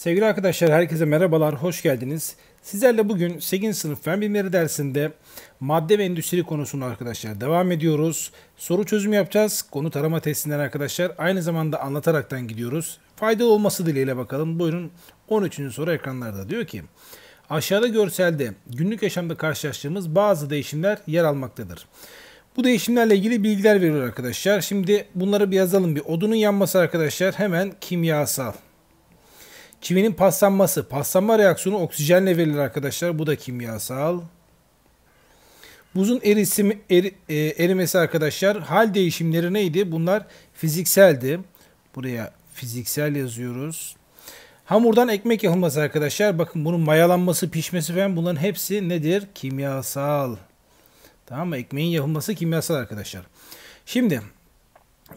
Sevgili arkadaşlar herkese merhabalar, hoş geldiniz. Sizlerle bugün 8. sınıf fen bilimleri dersinde madde ve endüstri konusunu arkadaşlar devam ediyoruz. Soru çözümü yapacağız. Konu tarama testinden arkadaşlar aynı zamanda anlataraktan gidiyoruz. Faydalı olması dileğiyle bakalım. Buyurun 13. soru ekranlarda diyor ki Aşağıda görselde günlük yaşamda karşılaştığımız bazı değişimler yer almaktadır. Bu değişimlerle ilgili bilgiler veriyor arkadaşlar. Şimdi bunları bir yazalım. Bir odunun yanması arkadaşlar hemen kimyasal. Çivinin paslanması. Paslanma reaksiyonu oksijenle verilir arkadaşlar. Bu da kimyasal. Buzun erisimi, eri, e, erimesi arkadaşlar. Hal değişimleri neydi? Bunlar fizikseldi. Buraya fiziksel yazıyoruz. Hamurdan ekmek yapılması arkadaşlar. Bakın bunun mayalanması, pişmesi falan bunların hepsi nedir? Kimyasal. Tamam mı? Ekmeğin yapılması kimyasal arkadaşlar. Şimdi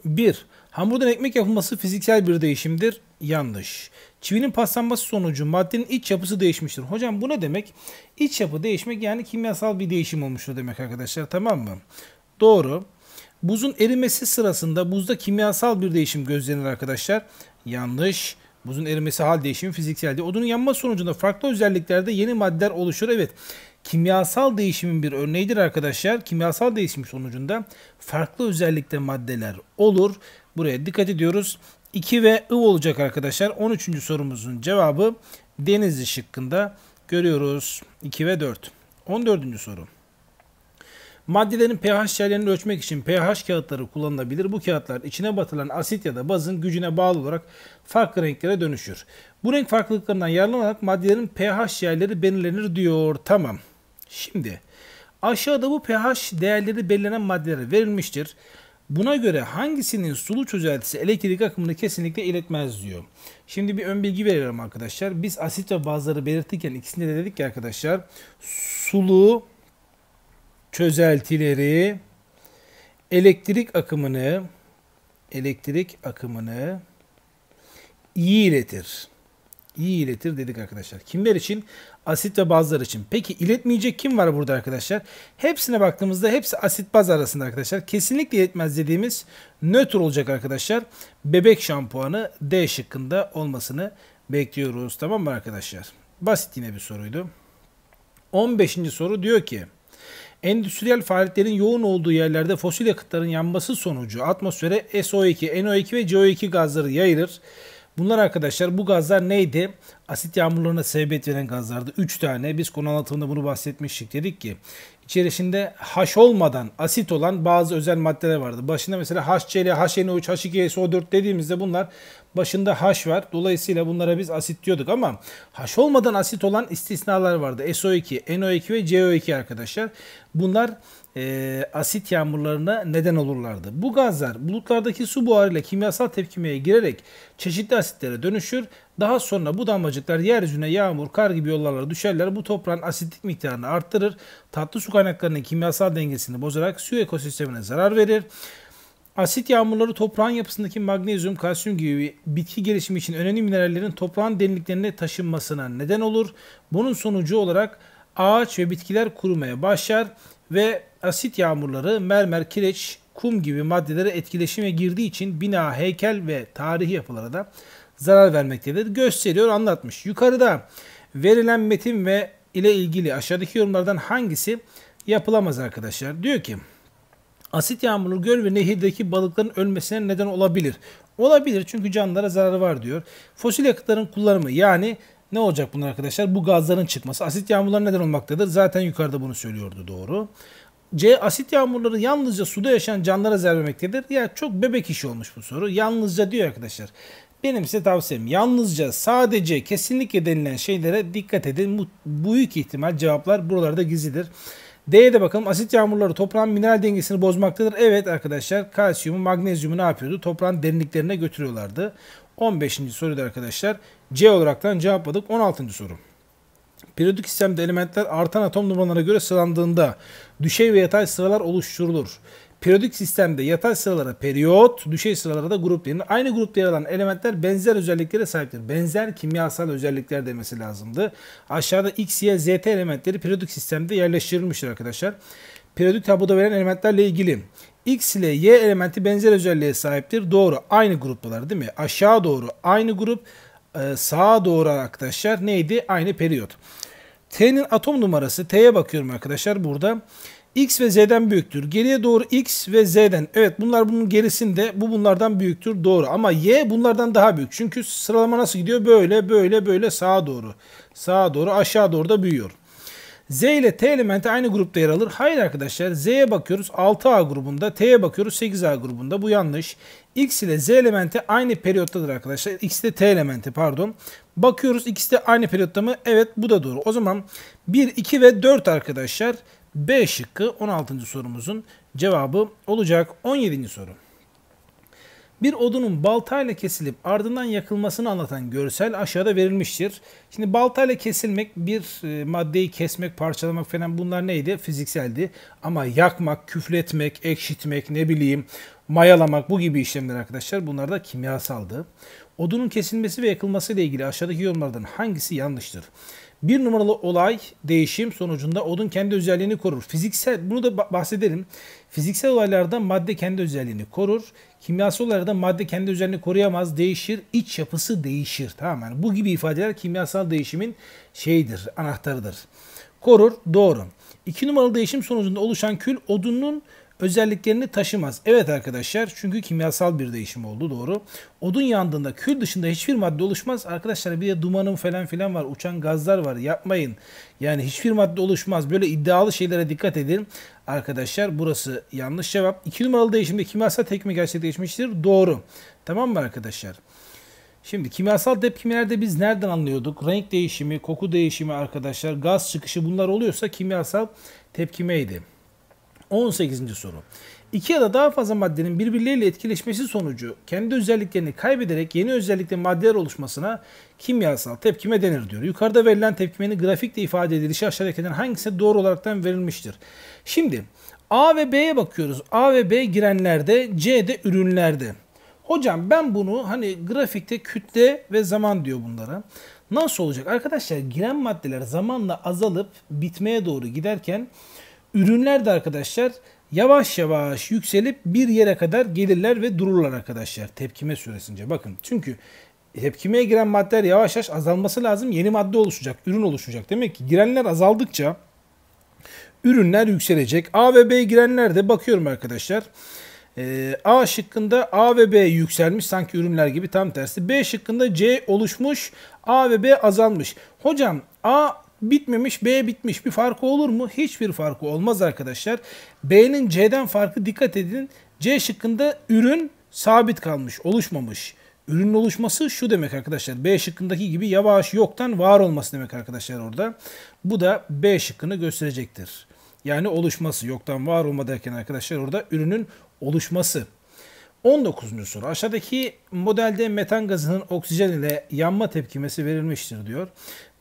bir Hamurdan ekmek yapılması fiziksel bir değişimdir. Yanlış. Çivinin paslanması sonucu maddenin iç yapısı değişmiştir. Hocam bu ne demek? İç yapı değişmek yani kimyasal bir değişim olmuştur demek arkadaşlar tamam mı? Doğru. Buzun erimesi sırasında buzda kimyasal bir değişim gözlenir arkadaşlar. Yanlış. Buzun erimesi hal değişimi fiziksel Odunun yanma sonucunda farklı özelliklerde yeni maddeler oluşur. Evet kimyasal değişimin bir örneğidir arkadaşlar. Kimyasal değişim sonucunda farklı özellikte maddeler olur. Buraya dikkat ediyoruz. 2 ve I olacak arkadaşlar. 13. sorumuzun cevabı Denizli şıkkında görüyoruz. 2 ve 4. 14. soru. Maddelerin pH değerlerini ölçmek için pH kağıtları kullanılabilir. Bu kağıtlar içine batılan asit ya da bazın gücüne bağlı olarak farklı renklere dönüşür. Bu renk farklılıklarından yararlanarak maddelerin pH değerleri belirlenir diyor. Tamam. Şimdi aşağıda bu pH değerleri belirlenen maddelere verilmiştir. Buna göre hangisinin sulu çözeltisi elektrik akımını kesinlikle iletmez diyor. Şimdi bir ön bilgi veriyorum arkadaşlar. Biz asit ve bazları belirtirken ikisinde de dedik ki arkadaşlar sulu çözeltileri elektrik akımını elektrik akımını iyi iletir iyi iletir dedik arkadaşlar. Kimler için? Asit ve bazlar için. Peki iletmeyecek kim var burada arkadaşlar? Hepsine baktığımızda hepsi asit baz arasında arkadaşlar. Kesinlikle iletmez dediğimiz nötr olacak arkadaşlar. Bebek şampuanı D şıkkında olmasını bekliyoruz. Tamam mı arkadaşlar? Basit yine bir soruydu. 15. soru diyor ki Endüstriyel faaliyetlerin yoğun olduğu yerlerde fosil yakıtların yanması sonucu atmosfere SO2, NO2 ve CO2 gazları yayılır. Bunlar arkadaşlar bu gazlar neydi? Asit yağmurlarına sebebiyet veren gazlardı. 3 tane biz konu anlatımında bunu bahsetmiştik. Dedik ki içerisinde H olmadan asit olan bazı özel maddeler vardı. Başında mesela HCl, HNO3, H2SO4 dediğimizde bunlar başında H var. Dolayısıyla bunlara biz asit diyorduk ama H olmadan asit olan istisnalar vardı. SO2, NO2 ve CO2 arkadaşlar. Bunlar e, asit yağmurlarına neden olurlardı. Bu gazlar bulutlardaki su buharıyla kimyasal tepkimeye girerek çeşitli asitlere dönüşür. Daha sonra bu damlacıklar yeryüzüne yağmur, kar gibi yollarla düşerler. Bu toprağın asitlik miktarını arttırır. Tatlı su kaynaklarının kimyasal dengesini bozarak su ekosistemine zarar verir. Asit yağmurları toprağın yapısındaki magnezyum, kalsiyum gibi bitki gelişimi için önemli minerallerin toprağın derinliklerine taşınmasına neden olur. Bunun sonucu olarak ağaç ve bitkiler kurumaya başlar ve asit yağmurları mermer, kireç, kum gibi maddelere etkileşime girdiği için bina, heykel ve tarihi yapılara da zarar vermektedir. Gösteriyor, anlatmış. Yukarıda verilen metin ve ile ilgili aşağıdaki yorumlardan hangisi yapılamaz arkadaşlar? Diyor ki asit yağmuru göl ve nehirdeki balıkların ölmesine neden olabilir. Olabilir çünkü canlılara zararı var diyor. Fosil yakıtların kullanımı yani ne olacak bunlar arkadaşlar? Bu gazların çıkması. Asit yağmurlar neden olmaktadır? Zaten yukarıda bunu söylüyordu doğru. C. Asit yağmurları yalnızca suda yaşayan canlılara zarar vermektedir. Ya çok bebek işi olmuş bu soru. Yalnızca diyor arkadaşlar. Benim size tavsiyem yalnızca sadece kesinlikle denilen şeylere dikkat edin. Bu büyük ihtimal cevaplar buralarda gizlidir. D'ye de bakalım. Asit yağmurları toprağın mineral dengesini bozmaktadır. Evet arkadaşlar kalsiyumu, magnezyumu ne yapıyordu? Toprağın derinliklerine götürüyorlardı. 15. soruydu arkadaşlar C olaraktan cevapladık. 16. soru. Periyodik sistemde elementler artan atom numaralarına göre sıralandığında düşey ve yatay sıralar oluşturulur. Periyodik sistemde yatay sıralara periyot, düşey sıralara da grup denir. Aynı grupta yer alan elementler benzer özelliklere sahiptir. Benzer kimyasal özellikler demesi lazımdı. Aşağıda X, Y, Z T elementleri periyodik sistemde yerleştirilmiştir arkadaşlar. Periyodik tabloda verilen elementlerle ilgili X ile Y elementi benzer özelliğe sahiptir. Doğru. Aynı gruptalar değil mi? Aşağı doğru aynı grup. Ee, sağa doğru arkadaşlar neydi? Aynı periyot. T'nin atom numarası T'ye bakıyorum arkadaşlar burada. X ve Z'den büyüktür. Geriye doğru X ve Z'den. Evet bunlar bunun gerisinde. Bu bunlardan büyüktür. Doğru. Ama Y bunlardan daha büyük. Çünkü sıralama nasıl gidiyor? Böyle böyle böyle sağa doğru. Sağa doğru aşağı doğru da büyüyor. Z ile T elementi aynı grupta yer alır. Hayır arkadaşlar Z'ye bakıyoruz 6A grubunda, T'ye bakıyoruz 8A grubunda. Bu yanlış. X ile Z elementi aynı periyottadır arkadaşlar. X ile T elementi pardon. Bakıyoruz ikisi de aynı periyotta mı? Evet bu da doğru. O zaman 1, 2 ve 4 arkadaşlar B şıkkı 16. sorumuzun cevabı olacak. 17. soru. Bir odunun baltayla kesilip ardından yakılmasını anlatan görsel aşağıda verilmiştir. Şimdi baltayla kesilmek bir e, maddeyi kesmek, parçalamak falan bunlar neydi? Fizikseldi. Ama yakmak, küfletmek, ekşitmek, ne bileyim mayalamak bu gibi işlemler arkadaşlar bunlar da kimyasaldı. Odunun kesilmesi ve yakılması ile ilgili aşağıdaki yorumlardan hangisi yanlıştır? Bir numaralı olay değişim sonucunda odun kendi özelliğini korur. Fiziksel bunu da bahsedelim. Fiziksel olaylarda madde kendi özelliğini korur. Kimyasal olarak da madde kendi üzerini koruyamaz, değişir, iç yapısı değişir. Tamam yani bu gibi ifadeler kimyasal değişimin şeyidir, anahtarıdır. Korur, doğru. İki numaralı değişim sonucunda oluşan kül odunun özelliklerini taşımaz. Evet arkadaşlar çünkü kimyasal bir değişim oldu doğru. Odun yandığında kül dışında hiçbir madde oluşmaz. Arkadaşlar bir de dumanın falan filan var uçan gazlar var yapmayın. Yani hiçbir madde oluşmaz. Böyle iddialı şeylere dikkat edin. Arkadaşlar burası yanlış cevap. İki numaralı değişimde kimyasal mi gerçekleşmiştir. Doğru. Tamam mı arkadaşlar? Şimdi kimyasal tepkimelerde biz nereden anlıyorduk? Renk değişimi, koku değişimi arkadaşlar, gaz çıkışı bunlar oluyorsa kimyasal tepkimeydi. 18. soru. İki ya da daha fazla maddenin birbirleriyle etkileşmesi sonucu kendi özelliklerini kaybederek yeni özellikle maddeler oluşmasına kimyasal tepkime denir diyor. Yukarıda verilen tepkimenin grafikte ifade edilişi aşağıdakilerden hangisi doğru olaraktan verilmiştir? Şimdi A ve B'ye bakıyoruz. A ve B girenlerde, C'de ürünlerde. Hocam ben bunu hani grafikte kütle ve zaman diyor bunlara. Nasıl olacak? Arkadaşlar giren maddeler zamanla azalıp bitmeye doğru giderken Ürünler de arkadaşlar yavaş yavaş yükselip bir yere kadar gelirler ve dururlar arkadaşlar tepkime süresince. Bakın çünkü tepkimeye giren maddeler yavaş yavaş azalması lazım. Yeni madde oluşacak, ürün oluşacak. Demek ki girenler azaldıkça ürünler yükselecek. A ve B girenler de bakıyorum arkadaşlar. E, A şıkkında A ve B yükselmiş sanki ürünler gibi tam tersi. B şıkkında C oluşmuş A ve B azalmış. Hocam A bitmemiş, B bitmiş. Bir farkı olur mu? Hiçbir farkı olmaz arkadaşlar. B'nin C'den farkı dikkat edin. C şıkkında ürün sabit kalmış, oluşmamış. Ürünün oluşması şu demek arkadaşlar. B şıkkındaki gibi yavaş yoktan var olması demek arkadaşlar orada. Bu da B şıkkını gösterecektir. Yani oluşması yoktan var olma derken arkadaşlar orada ürünün oluşması. 19. soru. Aşağıdaki modelde metan gazının oksijen ile yanma tepkimesi verilmiştir diyor.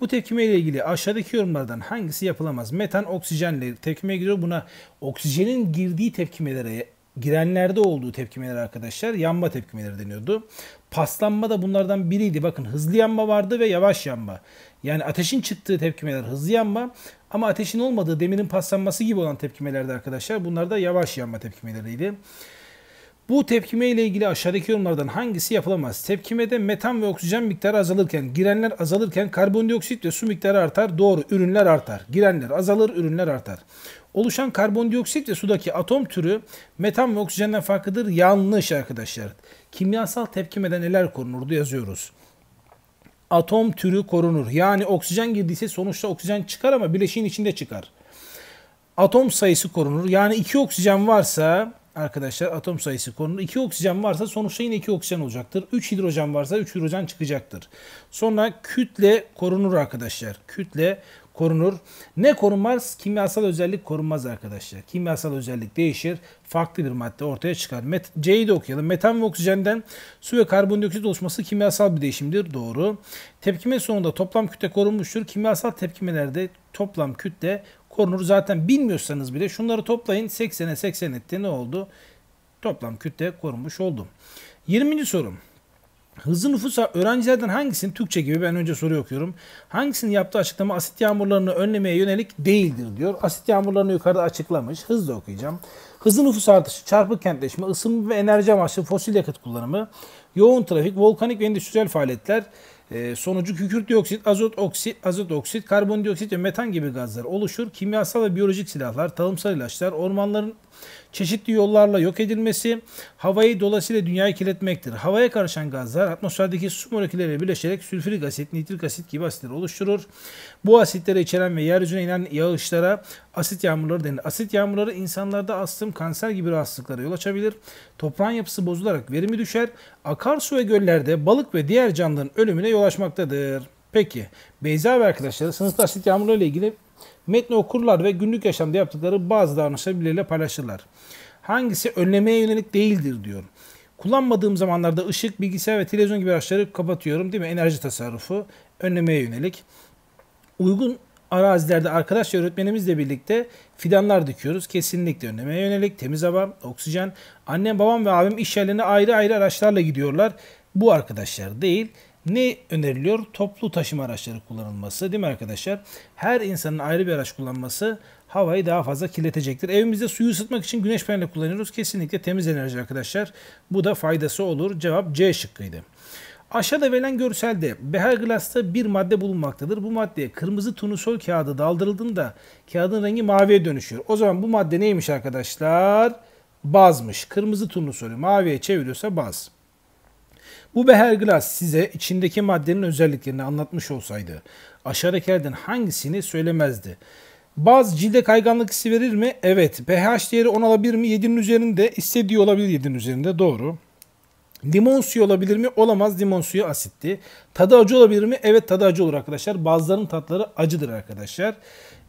Bu tepkime ile ilgili aşağıdaki yorumlardan hangisi yapılamaz? Metan oksijenle tepkime giriyor. Buna oksijenin girdiği tepkimelere girenlerde olduğu tepkimeler arkadaşlar yanma tepkimeleri deniyordu. Paslanma da bunlardan biriydi. Bakın hızlı yanma vardı ve yavaş yanma. Yani ateşin çıktığı tepkimeler hızlı yanma ama ateşin olmadığı demirin paslanması gibi olan tepkimelerde arkadaşlar bunlar da yavaş yanma tepkimeleriydi. Bu tepkime ile ilgili aşağıdaki yorumlardan hangisi yapılamaz? Tepkimede metan ve oksijen miktarı azalırken, girenler azalırken karbondioksit ve su miktarı artar. Doğru, ürünler artar. Girenler azalır, ürünler artar. Oluşan karbondioksit ve sudaki atom türü metan ve oksijenden farklıdır. Yanlış arkadaşlar. Kimyasal tepkimede neler korunurdu yazıyoruz atom türü korunur. Yani oksijen girdiyse sonuçta oksijen çıkar ama bileşiğin içinde çıkar. Atom sayısı korunur. Yani iki oksijen varsa arkadaşlar atom sayısı konulu 2 oksijen varsa sonuçta yine 2 oksijen olacaktır. 3 hidrojen varsa 3 hidrojen çıkacaktır. Sonra kütle korunur arkadaşlar. Kütle korunur. Ne korunmaz? Kimyasal özellik korunmaz arkadaşlar. Kimyasal özellik değişir. Farklı bir madde ortaya çıkar. Met C'yi de okuyalım. Metan ve oksijenden su ve karbondioksit oluşması kimyasal bir değişimdir. Doğru. Tepkime sonunda toplam kütle korunmuştur. Kimyasal tepkimelerde toplam kütle korunur. Zaten bilmiyorsanız bile şunları toplayın. 80'e 80 etti ne oldu? Toplam kütle korunmuş oldum. 20. sorum. Hızlı nüfusa öğrencilerden hangisinin Türkçe gibi ben önce soru okuyorum. Hangisinin yaptığı açıklama asit yağmurlarını önlemeye yönelik değildir diyor. Asit yağmurlarını yukarıda açıklamış. Hızlı okuyacağım. Hızlı nüfus artışı, çarpık kentleşme, ısınma ve enerji amaçlı fosil yakıt kullanımı, yoğun trafik, volkanik ve endüstriyel faaliyetler, ee, sonucu kükürt dioksit, azot oksit, azot oksit, karbondioksit ve metan gibi gazlar oluşur. Kimyasal ve biyolojik silahlar, tarımsal ilaçlar, ormanların çeşitli yollarla yok edilmesi, havayı dolayısıyla dünyayı kirletmektir. Havaya karışan gazlar atmosferdeki su molekülleriyle birleşerek sülfürik asit, nitrik asit gibi asitler oluşturur. Bu asitlere içeren ve yeryüzüne inen yağışlara asit yağmurları denir. Asit yağmurları insanlarda astım, kanser gibi rahatsızlıklara yol açabilir. Toprağın yapısı bozularak verimi düşer. Akarsu ve göllerde balık ve diğer canlıların ölümüne yol açmaktadır. Peki Beyza ve arkadaşları sınıfta asit yağmurları ile ilgili metni okurlar ve günlük yaşamda yaptıkları bazı davranışları birbirleriyle paylaşırlar hangisi önlemeye yönelik değildir diyorum. Kullanmadığım zamanlarda ışık, bilgisayar ve televizyon gibi araçları kapatıyorum değil mi? Enerji tasarrufu önlemeye yönelik. Uygun arazilerde arkadaş ve öğretmenimizle birlikte fidanlar dikiyoruz. Kesinlikle önlemeye yönelik temiz hava, oksijen. Annem, babam ve abim iş yerlerine ayrı ayrı araçlarla gidiyorlar. Bu arkadaşlar değil. Ne öneriliyor? Toplu taşıma araçları kullanılması değil mi arkadaşlar? Her insanın ayrı bir araç kullanması havayı daha fazla kirletecektir. Evimizde suyu ısıtmak için güneş paneli kullanıyoruz. Kesinlikle temiz enerji arkadaşlar. Bu da faydası olur. Cevap C şıkkıydı. Aşağıda verilen görselde Beher glas'ta bir madde bulunmaktadır. Bu maddeye kırmızı turnusol kağıdı daldırıldığında kağıdın rengi maviye dönüşüyor. O zaman bu madde neymiş arkadaşlar? Bazmış. Kırmızı turnusolü maviye çeviriyorsa baz. Bu beherglas size içindeki maddenin özelliklerini anlatmış olsaydı aşağıdakilerden hangisini söylemezdi? Baz cilde kayganlık hissi verir mi? Evet. pH değeri 10 olabilir mi? 7'nin üzerinde. istediği olabilir 7'nin üzerinde. Doğru. Limon suyu olabilir mi? Olamaz. Limon suyu asitti. Tadı acı olabilir mi? Evet tadı acı olur arkadaşlar. Bazılarının tatları acıdır arkadaşlar.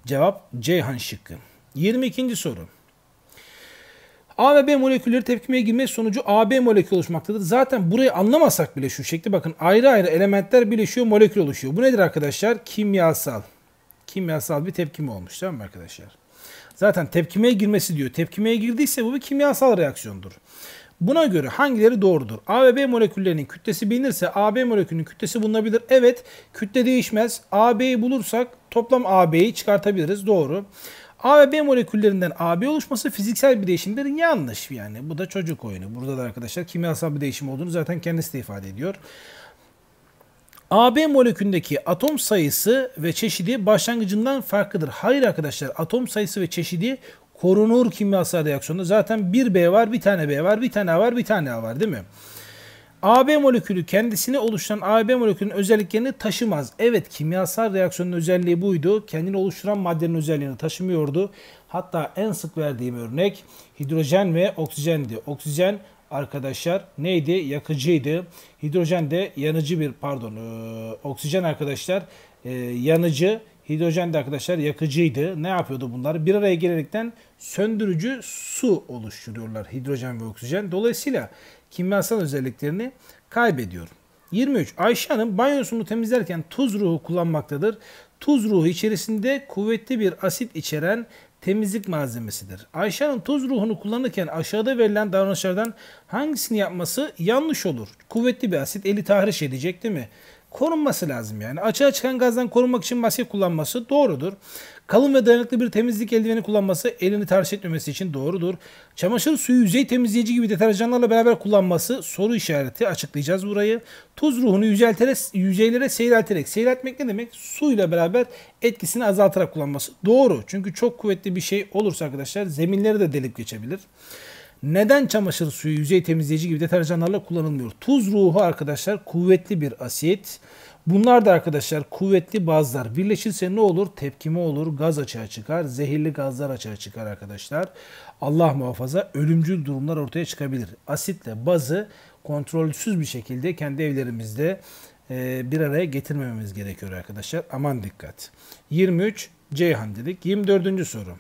Cevap Ceyhan şıkkı. 22. soru. A ve B molekülleri tepkimeye girmesi sonucu AB molekül oluşmaktadır. Zaten burayı anlamasak bile şu şekli bakın ayrı ayrı elementler birleşiyor molekül oluşuyor. Bu nedir arkadaşlar? Kimyasal. Kimyasal bir tepkime olmuş tamam mı arkadaşlar? Zaten tepkimeye girmesi diyor. Tepkimeye girdiyse bu bir kimyasal reaksiyondur. Buna göre hangileri doğrudur? A ve B moleküllerinin kütlesi bilinirse AB molekülünün kütlesi bulunabilir. Evet kütle değişmez. AB'yi bulursak toplam AB'yi çıkartabiliriz. Doğru. Doğru. A ve B moleküllerinden AB oluşması fiziksel bir değişimdir. Yanlış yani. Bu da çocuk oyunu. Burada da arkadaşlar kimyasal bir değişim olduğunu zaten kendisi de ifade ediyor. AB molekülündeki atom sayısı ve çeşidi başlangıcından farklıdır. Hayır arkadaşlar atom sayısı ve çeşidi korunur kimyasal reaksiyonda. Zaten bir B var, bir tane B var, bir tane A var, bir tane A var değil mi? AB molekülü kendisini oluşturan AB molekülünün özelliklerini taşımaz. Evet kimyasal reaksiyonun özelliği buydu. Kendini oluşturan maddenin özelliğini taşımıyordu. Hatta en sık verdiğim örnek hidrojen ve oksijendi. Oksijen arkadaşlar neydi? Yakıcıydı. Hidrojen de yanıcı bir pardon e, oksijen arkadaşlar e, yanıcı Hidrojen de arkadaşlar yakıcıydı. Ne yapıyordu bunlar? Bir araya gelerekten söndürücü su oluşturuyorlar hidrojen ve oksijen. Dolayısıyla kimyasal özelliklerini kaybediyor. 23. Ayşe Hanım banyosunu temizlerken tuz ruhu kullanmaktadır. Tuz ruhu içerisinde kuvvetli bir asit içeren temizlik malzemesidir. Ayşe Hanım tuz ruhunu kullanırken aşağıda verilen davranışlardan hangisini yapması yanlış olur? Kuvvetli bir asit eli tahriş edecek değil mi? korunması lazım yani. Açığa çıkan gazdan korunmak için maske kullanması doğrudur. Kalın ve dayanıklı bir temizlik eldiveni kullanması elini ters etmemesi için doğrudur. Çamaşır suyu yüzey temizleyici gibi deterjanlarla beraber kullanması soru işareti açıklayacağız burayı. Tuz ruhunu yüzeylere, yüzeylere seyrelterek seyreltmek ne demek? Suyla beraber etkisini azaltarak kullanması. Doğru çünkü çok kuvvetli bir şey olursa arkadaşlar zeminleri de delip geçebilir. Neden çamaşır suyu yüzey temizleyici gibi deterjanlarla kullanılmıyor? Tuz ruhu arkadaşlar kuvvetli bir asit. Bunlar da arkadaşlar kuvvetli bazlar. Birleşirse ne olur? Tepkime olur, gaz açığa çıkar, zehirli gazlar açığa çıkar arkadaşlar. Allah muhafaza ölümcül durumlar ortaya çıkabilir. Asitle bazı kontrolsüz bir şekilde kendi evlerimizde e, bir araya getirmememiz gerekiyor arkadaşlar. Aman dikkat. 23 Ceyhan dedik. 24. soru.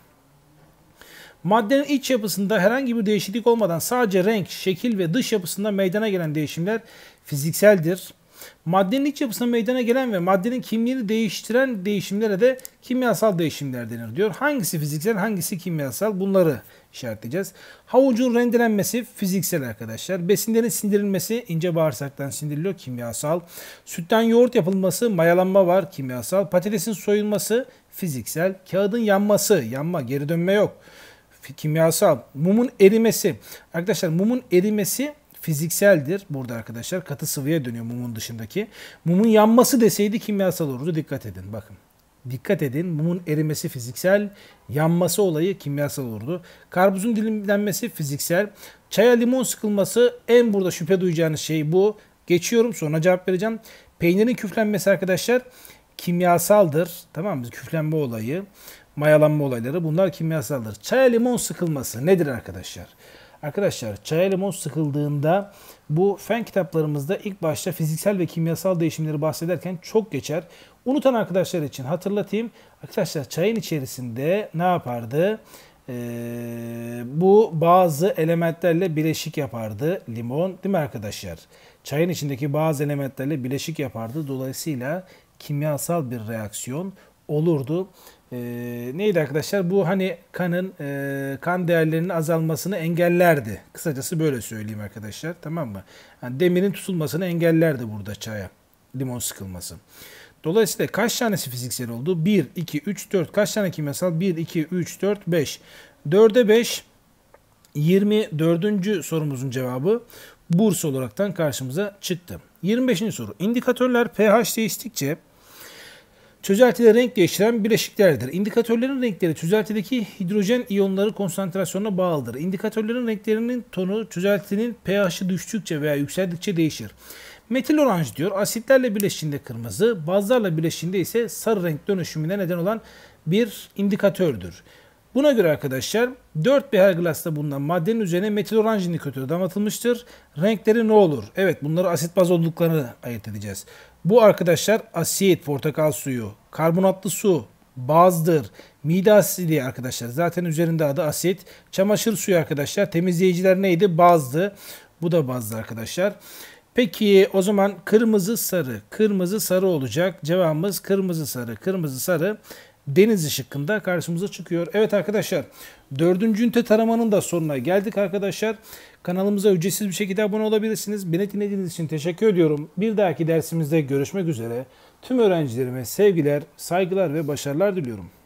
Maddenin iç yapısında herhangi bir değişiklik olmadan sadece renk, şekil ve dış yapısında meydana gelen değişimler fizikseldir. Maddenin iç yapısına meydana gelen ve maddenin kimliğini değiştiren değişimlere de kimyasal değişimler denir diyor. Hangisi fiziksel, hangisi kimyasal bunları işaretleyeceğiz. Havucun rendelenmesi fiziksel arkadaşlar. Besinlerin sindirilmesi ince bağırsaktan sindiriliyor kimyasal. Sütten yoğurt yapılması mayalanma var kimyasal. Patatesin soyulması fiziksel. Kağıdın yanması yanma geri dönme yok kimyasal. Mumun erimesi. Arkadaşlar mumun erimesi fizikseldir burada arkadaşlar. Katı sıvıya dönüyor mumun dışındaki. Mumun yanması deseydi kimyasal olurdu. Dikkat edin bakın. Dikkat edin mumun erimesi fiziksel, yanması olayı kimyasal olurdu. Karbuzun dilimlenmesi fiziksel. Çaya limon sıkılması en burada şüphe duyacağınız şey bu. Geçiyorum sonra cevap vereceğim. Peynirin küflenmesi arkadaşlar kimyasaldır. Tamam mı? Küflenme olayı mayalanma olayları bunlar kimyasaldır. Çaya limon sıkılması nedir arkadaşlar? Arkadaşlar çaya limon sıkıldığında bu fen kitaplarımızda ilk başta fiziksel ve kimyasal değişimleri bahsederken çok geçer. Unutan arkadaşlar için hatırlatayım. Arkadaşlar çayın içerisinde ne yapardı? Ee, bu bazı elementlerle bileşik yapardı. Limon değil mi arkadaşlar? Çayın içindeki bazı elementlerle bileşik yapardı. Dolayısıyla kimyasal bir reaksiyon olurdu e, neydi arkadaşlar? Bu hani kanın e, kan değerlerinin azalmasını engellerdi. Kısacası böyle söyleyeyim arkadaşlar. Tamam mı? Yani demirin tutulmasını engellerdi burada çaya. Limon sıkılması. Dolayısıyla kaç tanesi fiziksel oldu? 1, 2, 3, 4. Kaç tane kimyasal? 1, 2, 3, 4, 5. 4'e 5 24. sorumuzun cevabı burs olaraktan karşımıza çıktı. 25. soru. İndikatörler pH değiştikçe çözeltide renk değiştiren bileşiklerdir. İndikatörlerin renkleri çözeltideki hidrojen iyonları konsantrasyonuna bağlıdır. İndikatörlerin renklerinin tonu çözeltinin pH'i düştükçe veya yükseldikçe değişir. Metil oranj diyor. Asitlerle bileşinde kırmızı, bazlarla bileşinde ise sarı renk dönüşümüne neden olan bir indikatördür. Buna göre arkadaşlar 4 beher glasta bulunan maddenin üzerine metil oranj indikatörü damlatılmıştır. Renkleri ne olur? Evet bunları asit baz olduklarını ayırt edeceğiz. Bu arkadaşlar asiyet, portakal suyu, karbonatlı su, bazdır, mide asidi arkadaşlar. Zaten üzerinde adı asit. Çamaşır suyu arkadaşlar. Temizleyiciler neydi? Bazdı. Bu da bazdı arkadaşlar. Peki o zaman kırmızı sarı. Kırmızı sarı olacak. Cevabımız kırmızı sarı. Kırmızı sarı deniz şıkkında karşımıza çıkıyor. Evet arkadaşlar dördüncü ünite taramanın da sonuna geldik arkadaşlar. Kanalımıza ücretsiz bir şekilde abone olabilirsiniz. Beni dinlediğiniz için teşekkür ediyorum. Bir dahaki dersimizde görüşmek üzere. Tüm öğrencilerime sevgiler, saygılar ve başarılar diliyorum.